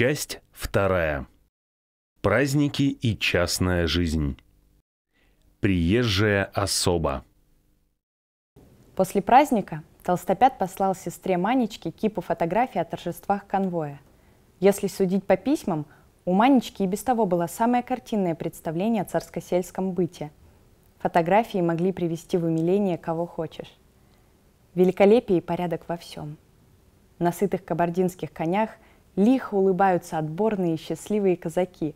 Часть вторая. Праздники и частная жизнь. Приезжая особа. После праздника Толстопят послал сестре Манечке кипу фотографий о торжествах конвоя. Если судить по письмам, у Манечки и без того было самое картинное представление о царско-сельском быте. Фотографии могли привести в умиление кого хочешь. Великолепие и порядок во всем. На сытых кабардинских конях – лихо улыбаются отборные и счастливые казаки,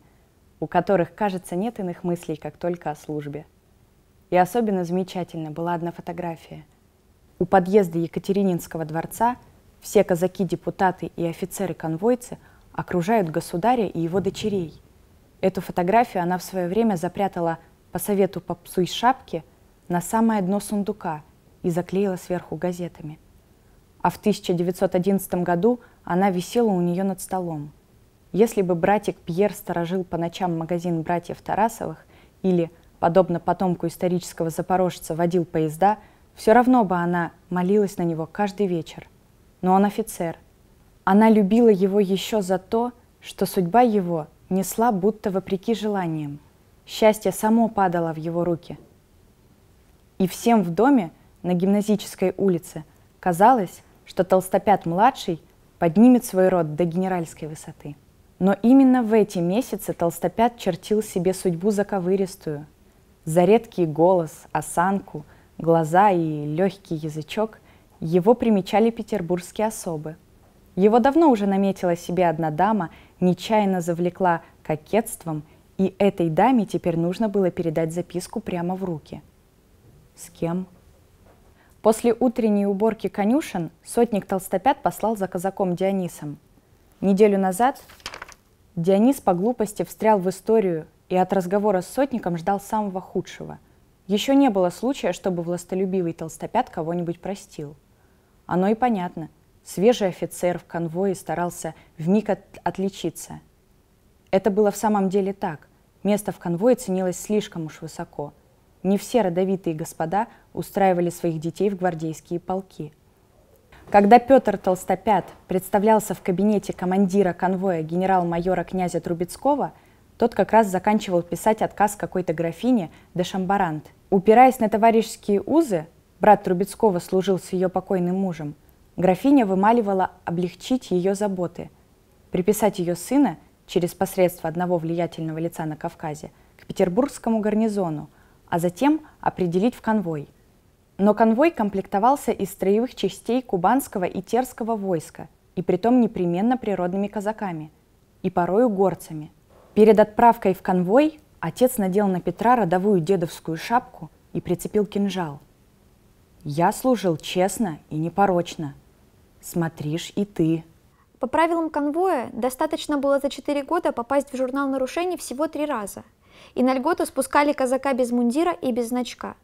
у которых, кажется, нет иных мыслей, как только о службе. И особенно замечательна была одна фотография. У подъезда Екатерининского дворца все казаки, депутаты и офицеры-конвойцы окружают государя и его дочерей. Эту фотографию она в свое время запрятала по совету попсуй шапки на самое дно сундука и заклеила сверху газетами а в 1911 году она висела у нее над столом. Если бы братик Пьер сторожил по ночам магазин братьев Тарасовых или, подобно потомку исторического запорожца, водил поезда, все равно бы она молилась на него каждый вечер. Но он офицер. Она любила его еще за то, что судьба его несла будто вопреки желаниям. Счастье само падало в его руки. И всем в доме на гимназической улице казалось, что Толстопят-младший поднимет свой род до генеральской высоты. Но именно в эти месяцы Толстопят чертил себе судьбу заковыристую. За редкий голос, осанку, глаза и легкий язычок его примечали петербургские особы. Его давно уже наметила себе одна дама, нечаянно завлекла кокетством, и этой даме теперь нужно было передать записку прямо в руки. С кем? После утренней уборки конюшен сотник Толстопят послал за казаком Дионисом. Неделю назад Дионис по глупости встрял в историю и от разговора с сотником ждал самого худшего. Еще не было случая, чтобы властолюбивый Толстопят кого-нибудь простил. Оно и понятно. Свежий офицер в конвое старался вмиг от отличиться. Это было в самом деле так. Место в конвое ценилось слишком уж высоко – не все родовитые господа устраивали своих детей в гвардейские полки. Когда Петр Толстопят представлялся в кабинете командира конвоя генерал-майора князя Трубецкого, тот как раз заканчивал писать отказ какой-то графине де Шамбарант. Упираясь на товарищеские узы, брат Трубецкого служил с ее покойным мужем, графиня вымаливала облегчить ее заботы, приписать ее сына через посредство одного влиятельного лица на Кавказе к петербургскому гарнизону – а затем определить в конвой. Но конвой комплектовался из строевых частей кубанского и терского войска, и притом непременно природными казаками, и порою горцами. Перед отправкой в конвой отец надел на Петра родовую дедовскую шапку и прицепил кинжал. «Я служил честно и непорочно. Смотришь и ты», по правилам конвоя достаточно было за четыре года попасть в журнал нарушений всего три раза. И на льготу спускали казака без мундира и без значка.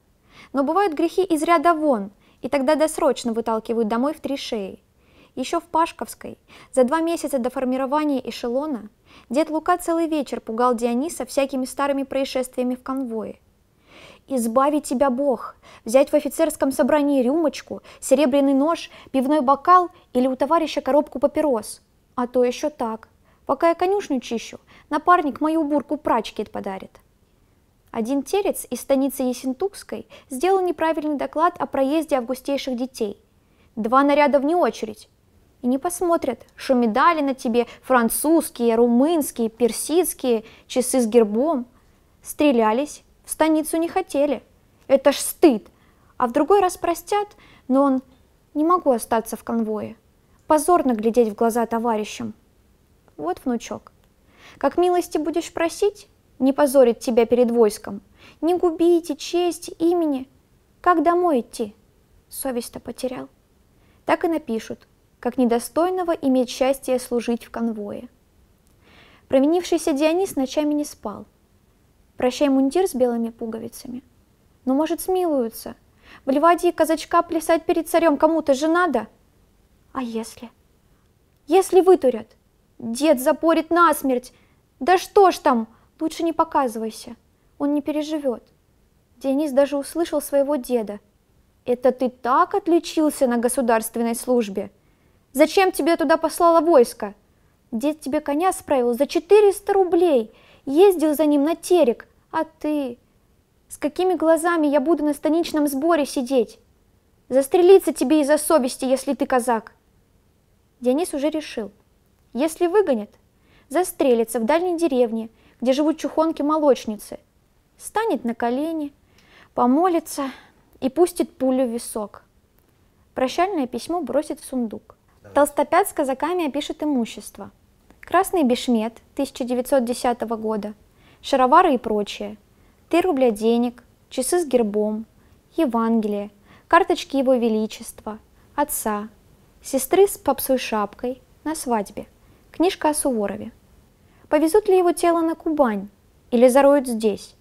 Но бывают грехи из ряда вон, и тогда досрочно выталкивают домой в три шеи. Еще в Пашковской, за два месяца до формирования эшелона, дед Лука целый вечер пугал Диониса всякими старыми происшествиями в конвое. «Избави тебя Бог! Взять в офицерском собрании рюмочку, серебряный нож, пивной бокал или у товарища коробку папирос. А то еще так, Пока я конюшню чищу, напарник мою бурку прачкит подарит. Один терец из станицы Есентукской сделал неправильный доклад о проезде августейших детей. Два наряда вне очередь. И не посмотрят, что медали на тебе французские, румынские, персидские, часы с гербом. Стрелялись, в станицу не хотели. Это ж стыд. А в другой раз простят, но он не могу остаться в конвое. Позорно глядеть в глаза товарищам. Вот, внучок, как милости будешь просить, не позорить тебя перед войском, не губите честь, имени, как домой идти? Совесть-то потерял. Так и напишут, как недостойного иметь счастье служить в конвое. Провинившийся Дионис ночами не спал. Прощай мундир с белыми пуговицами. Но, ну, может, смилуются. В Львадии казачка плясать перед царем кому-то же надо. А если? Если вытурят? Дед запорит насмерть. Да что ж там, лучше не показывайся, он не переживет. Денис даже услышал своего деда. Это ты так отличился на государственной службе? Зачем тебе туда послало войско? Дед тебе коня справил за 400 рублей, ездил за ним на терек, а ты... С какими глазами я буду на станичном сборе сидеть? Застрелиться тебе из-за совести, если ты казак. Денис уже решил. Если выгонят, застрелится в дальней деревне, где живут чухонки-молочницы, станет на колени, помолится и пустит пулю в висок. Прощальное письмо бросит в сундук. Толстопят с казаками опишет имущество. Красный бешмет 1910 года, шаровары и прочее, 3 рубля денег, часы с гербом, Евангелие, карточки Его Величества, отца, сестры с попсой шапкой на свадьбе – Книжка о Суворове. Повезут ли его тело на Кубань или зароют здесь?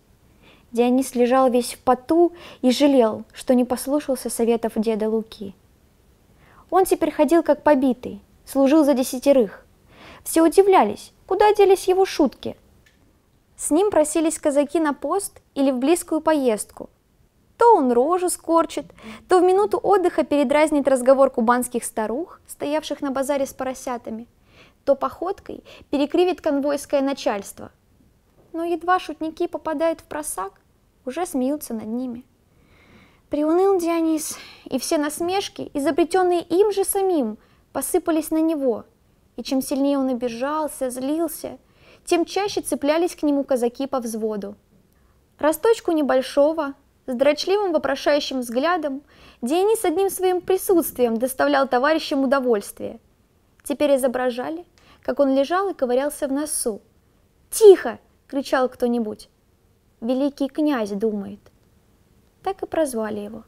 Дионис лежал весь в поту и жалел, что не послушался советов деда Луки. Он теперь ходил как побитый, служил за десятерых. Все удивлялись, куда делись его шутки. С ним просились казаки на пост или в близкую поездку. То он рожу скорчит, то в минуту отдыха передразнит разговор кубанских старух, стоявших на базаре с поросятами – то походкой перекривит конвойское начальство. Но едва шутники попадают в просак, уже смеются над ними. Приуныл Дионис, и все насмешки, изобретенные им же самим, посыпались на него. И чем сильнее он обижался, злился, тем чаще цеплялись к нему казаки по взводу. Росточку небольшого, с дрочливым вопрошающим взглядом, Дионис одним своим присутствием доставлял товарищам удовольствие. Теперь изображали, как он лежал и ковырялся в носу. «Тихо!» – кричал кто-нибудь. «Великий князь думает». Так и прозвали его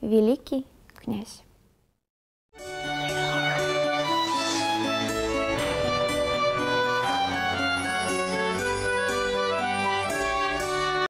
«Великий князь».